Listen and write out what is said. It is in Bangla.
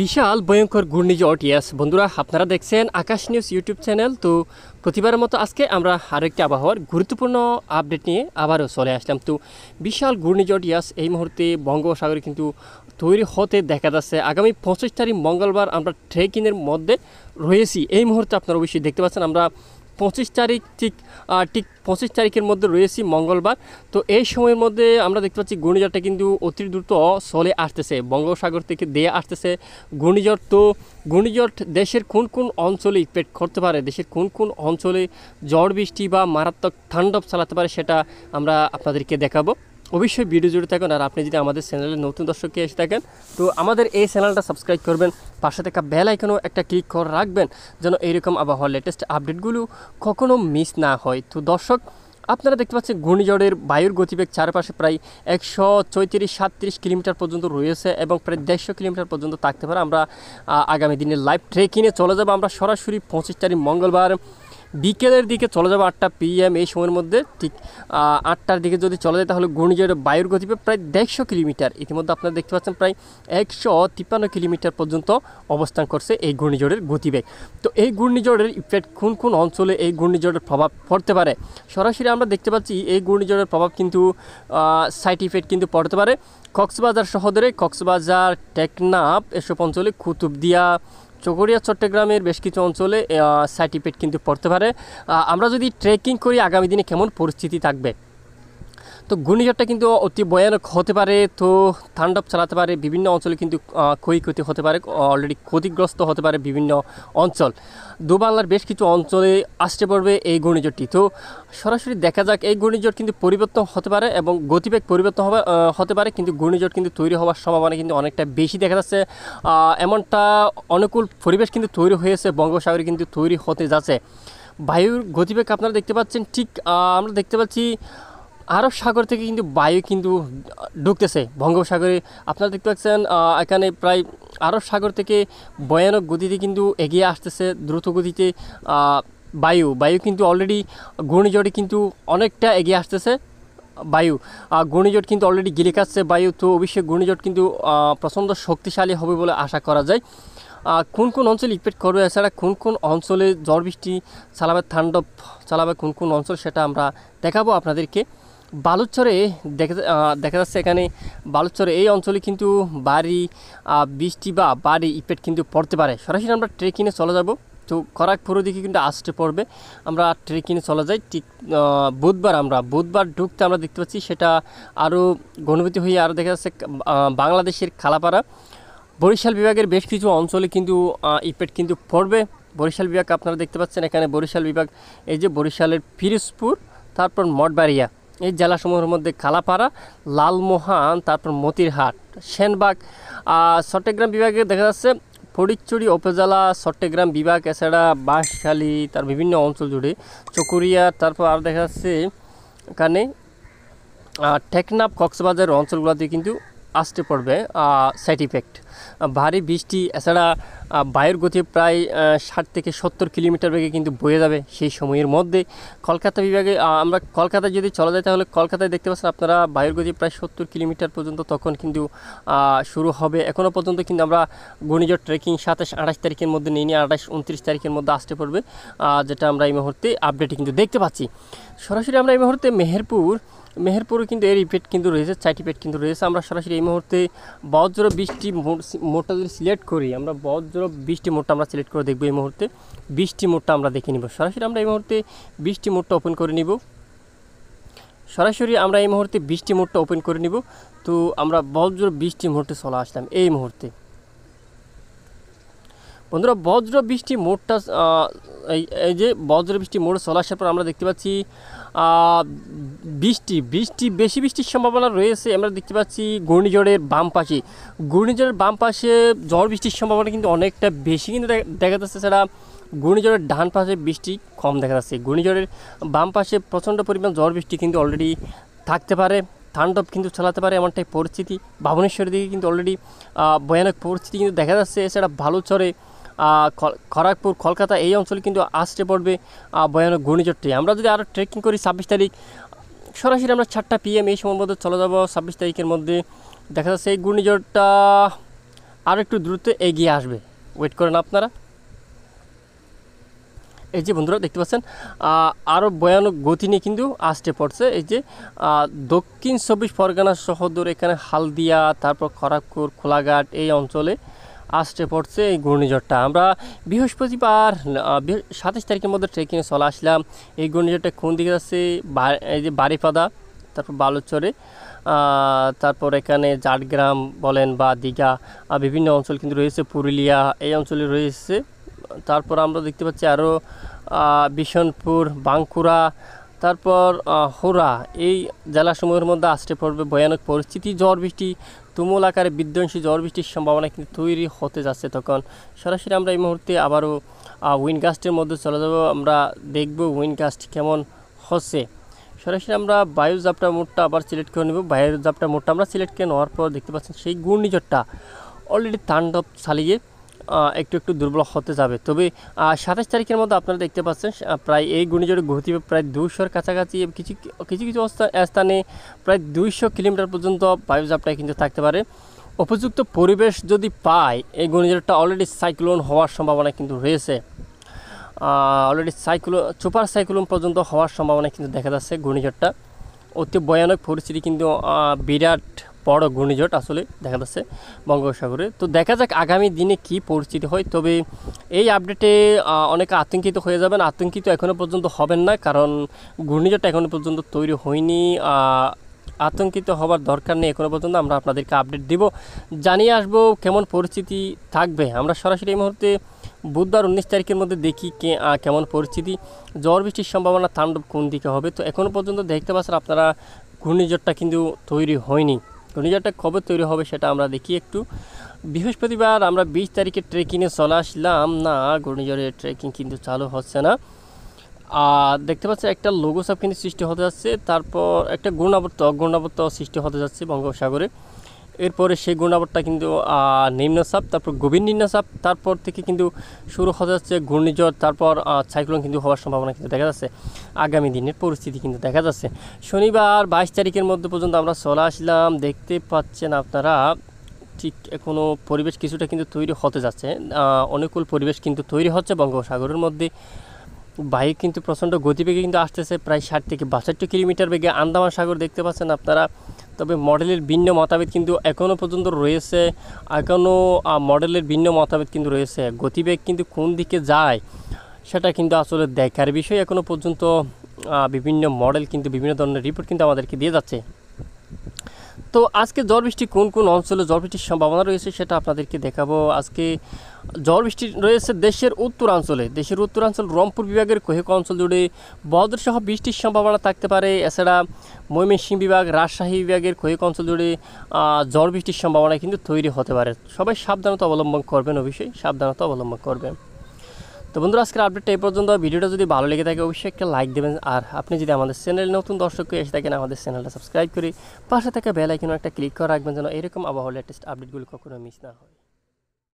বিশাল ভয়ঙ্কর ঘূর্ণিঝড় ইয়াস বন্ধুরা আপনারা দেখছেন আকাশ নিউজ ইউটিউব চ্যানেল তো প্রতিবারের মতো আজকে আমরা আরেকটি আবহাওয়ার গুরুত্বপূর্ণ আপডেট নিয়ে আবারও চলে আসলাম তো বিশাল ঘূর্ণিঝড় ইয়াস এই মুহূর্তে বঙ্গোপসাগরে কিন্তু তৈরি হতে দেখা যাচ্ছে আগামী পঁচিশ তারিখ মঙ্গলবার আমরা ট্রেকিংয়ের মধ্যে রয়েছি এই মুহূর্তে আপনারা অবশ্যই দেখতে পাচ্ছেন আমরা পঁচিশ তারিখ ঠিক ঠিক পঁচিশ তারিখের মধ্যে রয়েছি মঙ্গলবার তো এই সময়ের মধ্যে আমরা দেখতে পাচ্ছি ঘূর্ণিঝড়টা কিন্তু অতি দ্রুত চলে আসতেছে বঙ্গোপসাগর থেকে দিয়ে আসতেছে ঘূর্ণিঝড় তো ঘূর্ণিঝড় দেশের কোন কোন অঞ্চলে পেট করতে পারে দেশের কোন কোন অঞ্চলে ঝড় বৃষ্টি বা মারাত্মক ঠান্ডব চালাতে পারে সেটা আমরা আপনাদেরকে দেখাবো অবশ্যই ভিডিও জুড়ে থাকুন আর আপনি যদি আমাদের চ্যানেলে নতুন দর্শককে এসে থাকেন তো আমাদের এই চ্যানেলটা সাবস্ক্রাইব করবেন পাশে থাকা বেল আইকনও একটা ক্লিক করে রাখবেন যেন এইরকম আবহাওয়ার লেটেস্ট আপডেটগুলো কখনো মিস না হয় তো দর্শক আপনারা দেখতে পাচ্ছেন ঘূর্ণিঝড়ের বায়ুর গতিবেগ চারপাশে প্রায় একশো চৈত্রিশ সাতত্রিশ কিলোমিটার পর্যন্ত রয়েছে এবং প্রায় দেড়শো কিলোমিটার পর্যন্ত থাকতে পারে আমরা আগামী দিনে লাইভ ট্রেকিংয়ে চলে যাব আমরা সরাসরি পঁচিশ তারিখ মঙ্গলবার বিকেলের দিকে চলে যাবো আটটা পিএম এই সময়ের মধ্যে ঠিক আটটার দিকে যদি চলে যায় তাহলে ঘূর্ণিঝড় বায়ুর গতিবে প্রায় দেড়শো কিলোমিটার ইতিমধ্যে আপনারা দেখতে পাচ্ছেন প্রায় একশো তিপ্পান্ন কিলোমিটার পর্যন্ত অবস্থান করছে এই ঘূর্ণিঝড়ের গতিবেগ তো এই ঘূর্ণিঝড়ের ইফেক্ট কোন কোন অঞ্চলে এই ঘূর্ণিঝড়ের প্রভাব পড়তে পারে সরাসরি আমরা দেখতে পাচ্ছি এই ঘূর্ণিঝড়ের প্রভাব কিন্তু সাইড ইফেক্ট কিন্তু পড়তে পারে কক্সবাজার শহরে কক্সবাজার টেকনাপ এসব অঞ্চলে কুতুবদিয়া চকরিয়া চট্টগ্রামের বেশ কিছু অঞ্চলে সার্টিফিকেট কিন্তু পড়তে পারে আমরা যদি ট্রেকিং করি আগামী দিনে কেমন পরিস্থিতি থাকবে তো ঘূর্ণিঝড়টা কিন্তু অতি ভয়ানক হতে পারে তো থান্ডপ চালাতে পারে বিভিন্ন অঞ্চলে কিন্তু ক্ষয়ক্ষতি হতে পারে অলরেডি ক্ষতিগ্রস্ত হতে পারে বিভিন্ন অঞ্চল দুবাংলার বেশ কিছু অঞ্চলে আসতে পড়বে এই ঘূর্ণিঝড়টি তো সরাসরি দেখা যাক এই ঘূর্ণিঝড় কিন্তু পরিবর্তন হতে পারে এবং গতিবেগ পরিবর্তন হবে হতে পারে কিন্তু ঘূর্ণিঝড় কিন্তু তৈরি হওয়ার সম্ভাবনা কিন্তু অনেকটা বেশি দেখা যাচ্ছে এমনটা অনুকূল পরিবেশ কিন্তু তৈরি হয়েছে বঙ্গোসাগরে কিন্তু তৈরি হতে যাচ্ছে বায়ুর গতিবেগ আপনারা দেখতে পাচ্ছেন ঠিক আমরা দেখতে পাচ্ছি আরব সাগর থেকে কিন্তু বায়ু কিন্তু ঢুকতেছে বঙ্গোপসাগরে আপনারা দেখতে পাচ্ছেন এখানে প্রায় আরব সাগর থেকে ভয়ানক গতিতে কিন্তু এগিয়ে আসতেছে দ্রুত গতিতে বায়ু বায়ু কিন্তু অলরেডি ঘূর্ণিঝড়ে কিন্তু অনেকটা এগিয়ে আসতেছে বায়ু ঘূর্ণিঝট কিন্তু অলরেডি গিলে কাটছে বায়ু তো অবশ্যই ঘূর্ণিঝট কিন্তু প্রচণ্ড শক্তিশালী হবে বলে আশা করা যায় কোন কোন অঞ্চলে ইফেক্ট করবে এছাড়া কোন কোন অঞ্চলে ঝড় বৃষ্টি চালাবে থান্ডব চালাবে কোন কোন অঞ্চল সেটা আমরা দেখাবো আপনাদেরকে বালুচরে দেখা দেখা যাচ্ছে এখানে বালুচরে এই অঞ্চলে কিন্তু বাড়ি বৃষ্টি বা বাড়ি ইপেট কিন্তু পড়তে পারে সরাসরি আমরা ট্রেকিংয়ে চলে যাব তো খরাকপুরের দিকে কিন্তু আসতে পড়বে আমরা ট্রেকিংয়ে চলে যাই ঠিক বুধবার আমরা বুধবার ঢুকতে আমরা দেখতে পাচ্ছি সেটা আরও ঘনীভূতি হয়ে আরও দেখা যাচ্ছে বাংলাদেশের খালাপাড়া বরিশাল বিভাগের বেশ কিছু অঞ্চলে কিন্তু ইপেট কিন্তু পড়বে বরিশাল বিভাগ আপনারা দেখতে পাচ্ছেন এখানে বরিশাল বিভাগ এই যে বরিশালের ফিরোজপুর তারপর মঠবাড়িয়া এই জেলাসমূহের মধ্যে কালাপাড়া লালমোহান তারপর মতিরহাট সেনবাগ চট্টগ্রাম বিভাগে দেখা যাচ্ছে ফটিকচুরি উপজেলা চট্টগ্রাম বিভাগ এছাড়া বাঁশখালী তার বিভিন্ন অঞ্চল জুড়ে চকুরিয়া তারপর আর দেখা যাচ্ছে এখানে টেকনাফ কক্সবাজার অঞ্চলগুলোতে কিন্তু আসতে পড়বে সাইড ইফেক্ট ভারী বৃষ্টি এছাড়া বায়ুর গতি প্রায় ষাট থেকে সত্তর কিলোমিটার বেগে কিন্তু বয়ে যাবে সেই সময়ের মধ্যে কলকাতা বিভাগে আমরা কলকাতায় যদি চলে যাই তাহলে কলকাতায় দেখতে পাচ্ছেন আপনারা বায়ুর গতি প্রায় সত্তর কিলোমিটার পর্যন্ত তখন কিন্তু শুরু হবে এখনও পর্যন্ত কিন্তু আমরা ঘূর্ণিঝড় ট্রেকিং সাতাশ আঠাশ তারিখের মধ্যে নিয়ে নিই আঠাশ উনত্রিশ তারিখের মধ্যে আসতে পড়বে যেটা আমরা এই মুহূর্তে আপডেটে কিন্তু দেখতে পাচ্ছি সরাসরি আমরা এই মুহূর্তে মেহেরপুর মেহেরপুরে কিন্তু এর ইফেক্ট কিন্তু রয়েছে সাইড ইফেক্ট কিন্তু রয়েছে আমরা সরাসরি এই মুহূর্তে বজ্র বৃষ্টি মোটটা যদি সিলেক্ট করি আমরা বজ্র বৃষ্টি মোটটা আমরা সিলেক্ট করে দেখবো এই মুহূর্তে বৃষ্টি মোটটা আমরা দেখে নিব সরাসরি আমরা এই মুহূর্তে বৃষ্টি মোটটা ওপেন করে নিব সরাসরি আমরা এই মুহূর্তে বৃষ্টি মোটটা ওপেন করে নিব তো আমরা বজ্র বৃষ্টি মুহূর্তে চলে আসলাম এই মুহূর্তে বন্ধুরা বজ্র বৃষ্টি মোড়টা এই যে বজ্র বৃষ্টি মোড় চলে আসার পর আমরা দেখতে পাচ্ছি বৃষ্টি বৃষ্টি বেশি বৃষ্টির সম্ভাবনা রয়েছে আমরা দেখতে পাচ্ছি ঘূর্ণিঝড়ের বাম পাশে ঘূর্ণিঝড়ের বাম পাশে ঝড় বৃষ্টির সম্ভাবনা কিন্তু অনেকটা বেশি কিন্তু দেখা যাচ্ছে ছাড়া ঘূর্ণিঝড়ের ডান পাশে বৃষ্টি কম দেখা যাচ্ছে ঘূর্ণিঝড়ের বাম পাশে প্রচণ্ড পরিমাণ ঝড় বৃষ্টি কিন্তু অলরেডি থাকতে পারে তাণ্ডব কিন্তু চালাতে পারে এমনটাই পরিস্থিতি ভাবনেশ্বরের দিকে কিন্তু অলরেডি ভয়ানক পরিস্থিতি কিন্তু দেখা যাচ্ছে এছাড়া ভালো চরে খড়গপুর কলকাতা এই অঞ্চলে কিন্তু আসতে পড়বে ভয়ানক ঘূর্ণিঝড়টি আমরা যদি আরও ট্রেকিং করি ছাব্বিশ তারিখ সরাসরি আমরা চারটা পিএম এই সময় মধ্যে চলে যাবো ছাব্বিশ তারিখের মধ্যে দেখা যাচ্ছে এই ঘূর্ণিঝড়টা আরও একটু দ্রুত এগিয়ে আসবে ওয়েট করেন আপনারা এই যে বন্ধুরা দেখতে পাচ্ছেন আরও ভয়ানক গতি নিয়ে কিন্তু আসতে পড়ছে এই যে দক্ষিণ চব্বিশ পরগনা শহর এখানে হালদিয়া তারপর খড়গপুর খোলাঘাট এই অঞ্চলে আসছে পড়ছে এই ঘূর্ণিঝড়টা আমরা বৃহস্পতিবার সাতাশ তারিখের মধ্যে ট্রেকিংয়ে চলে আসলাম এই ঘূর্ণিঝড়টা কোন দিকে যাচ্ছে এই যে বাড়িপাদা তারপর বালুচরে তারপর এখানে জাটগ্রাম বলেন বা দীঘা বিভিন্ন অঞ্চল কিন্তু রয়েছে পুরুলিয়া এই অঞ্চলে রয়েছে তারপর আমরা দেখতে পাচ্ছি আরও বিশনপুর বাঁকুড়া তারপর হোরা এই জেলাসমূহের মধ্যে আসতে পড়বে ভয়ানক পরিস্থিতি ঝড় বৃষ্টি তুমুল আকারে বিধ্বংসী ঝড় বৃষ্টির সম্ভাবনা কিন্তু তৈরি হতে যাচ্ছে তখন সরাসরি আমরা এই মুহূর্তে আবারও উইনকাস্টের মধ্যে চলে যাব আমরা দেখব উইনকাস্ট কেমন হচ্ছে সরাসরি আমরা বায়ু জাপটা মোডটা আবার সিলেক্ট করে নেব বায়ু জাপটা মোডটা আমরা সিলেক্ট করে নেওয়ার পর দেখতে পাচ্ছেন সেই ঘূর্ণিঝড়টা অলরেডি তাণ্ডব চালিয়ে একটু একটু দুর্বল হতে যাবে তবে সাতাশ তারিখের মধ্যে আপনারা দেখতে পাচ্ছেন প্রায় এই ঘূর্ণিঝড়ে গতি প্রায় দুশোর কাছাকাছি কিছু কিছু কিছু স্থানে প্রায় দুইশো কিলোমিটার পর্যন্ত বায়ুজাপটা কিন্তু থাকতে পারে উপযুক্ত পরিবেশ যদি পায় এই ঘূর্ণিঝড়টা অলরেডি সাইক্লোন হওয়ার সম্ভাবনা কিন্তু রয়েছে অলরেডি সাইক্লো সুপার সাইক্লোন পর্যন্ত হওয়ার সম্ভাবনা কিন্তু দেখা যাচ্ছে ঘূর্ণিঝড়টা অতি ভয়ানক পরিস্থিতি কিন্তু বিরাট বড় ঘূর্ণিঝড় আসলে দেখা যাচ্ছে বঙ্গোপসাগরে তো দেখা যাক আগামী দিনে কি পরিস্থিতি হয় তবে এই আপডেটে অনেকে আতঙ্কিত হয়ে যাবেন আতঙ্কিত এখনও পর্যন্ত হবেন না কারণ ঘূর্ণিঝড়টা এখনও পর্যন্ত তৈরি হয়নি আতঙ্কিত হবার দরকার নেই এখনও পর্যন্ত আমরা আপনাদেরকে আপডেট দিব জানিয়ে আসব কেমন পরিস্থিতি থাকবে আমরা সরাসরি এই মুহূর্তে বুধবার উনিশ তারিখের মধ্যে দেখি কেমন পরিস্থিতি ঝড় বৃষ্টির সম্ভাবনা তাণ্ডব কোন দিকে হবে তো এখনও পর্যন্ত দেখতে পাচ্ছেন আপনারা ঘূর্ণিঝড়টা কিন্তু তৈরি হয়নি ঘূর্ণিঝড়টা খবর তৈরি হবে সেটা আমরা দেখি একটু বৃহস্পতিবার আমরা বিশ তারিখে ট্রেকিংয়ে চলে আসলাম না ঘূর্ণিঝড়ের ট্রেকিং কিন্তু চালু হচ্ছে না আর দেখতে পাচ্ছি একটা লঘুচাপ কিন্তু সৃষ্টি হতে যাচ্ছে তারপর একটা ঘূর্ণাবর্ত অগুণাবত্ত সৃষ্টি হতে যাচ্ছে বঙ্গোপসাগরে এরপরে সেই ঘূর্ণাবর্তটা কিন্তু নিম্নচাপ তারপর গভীর নিম্নচাপ তারপর থেকে কিন্তু শুরু হতে যাচ্ছে ঘূর্ণিঝড় তারপর সাইক্লোন কিন্তু হওয়ার সম্ভাবনা কিন্তু দেখা যাচ্ছে আগামী দিনের পরিস্থিতি কিন্তু দেখা যাচ্ছে শনিবার বাইশ তারিখের মধ্যে পর্যন্ত আমরা চলে আসলাম দেখতে পাচ্ছেন আপনারা ঠিক এখনও পরিবেশ কিছুটা কিন্তু তৈরি হতে যাচ্ছে অনুকূল পরিবেশ কিন্তু তৈরি হচ্ছে বঙ্গোপসাগরের মধ্যে বাইক কিন্তু প্রচণ্ড গতিবেগে কিন্তু আসতেছে প্রায় ষাট থেকে বাষট্টি কিলোমিটার বেগে আন্দামান সাগর দেখতে পাচ্ছেন আপনারা তবে মডেলের ভিন্ন মতাবেদ কিন্তু এখনও পর্যন্ত রয়েছে এখনও মডেলের ভিন্ন মতাবেদ কিন্তু রয়েছে গতিবেগ কিন্তু কোন দিকে যায় সেটা কিন্তু আসলে দেখার বিষয় এখনও পর্যন্ত বিভিন্ন মডেল কিন্তু বিভিন্ন ধরনের রিপোর্ট কিন্তু আমাদেরকে দিয়ে যাচ্ছে তো আজকে ঝড় বৃষ্টি কোন কোন অঞ্চলে ঝড় বৃষ্টির সম্ভাবনা রয়েছে সেটা আপনাদেরকে দেখাবো আজকে ঝড় বৃষ্টি রয়েছে দেশের উত্তরাঞ্চলে দেশের উত্তরাঞ্চল রংপুর বিভাগের কোহেক অঞ্চল জুড়ে বদ্রসহ সহ বৃষ্টির সম্ভাবনা থাকতে পারে এছাড়া ময়মনসিংহ বিভাগ রাজশাহী বিভাগের কোহেক অঞ্চল জুড়ে ঝড় বৃষ্টির সম্ভাবনা কিন্তু তৈরি হতে পারে সবাই সাবধানতা অবলম্বন করবেন অবশ্যই সাবধানতা অবলম্বন করবেন তো বন্ধুরা আজকের আপডেটটা এই পর্যন্ত ভিডিওটা যদি ভালো লেগে থাকে অবশ্যই একটা লাইক দেবেন আর আপনি যদি আমাদের চ্যানেল নতুন দর্শক এসে থাকেন আমাদের চ্যানেলটা সাবস্ক্রাইব করে পাশে থাকা বেল আইকনে একটা ক্লিক করে রাখবেন যেন এরকম আবহাওয়া লেটেস্ট আপডেটগুলো কখনো মিস না হয়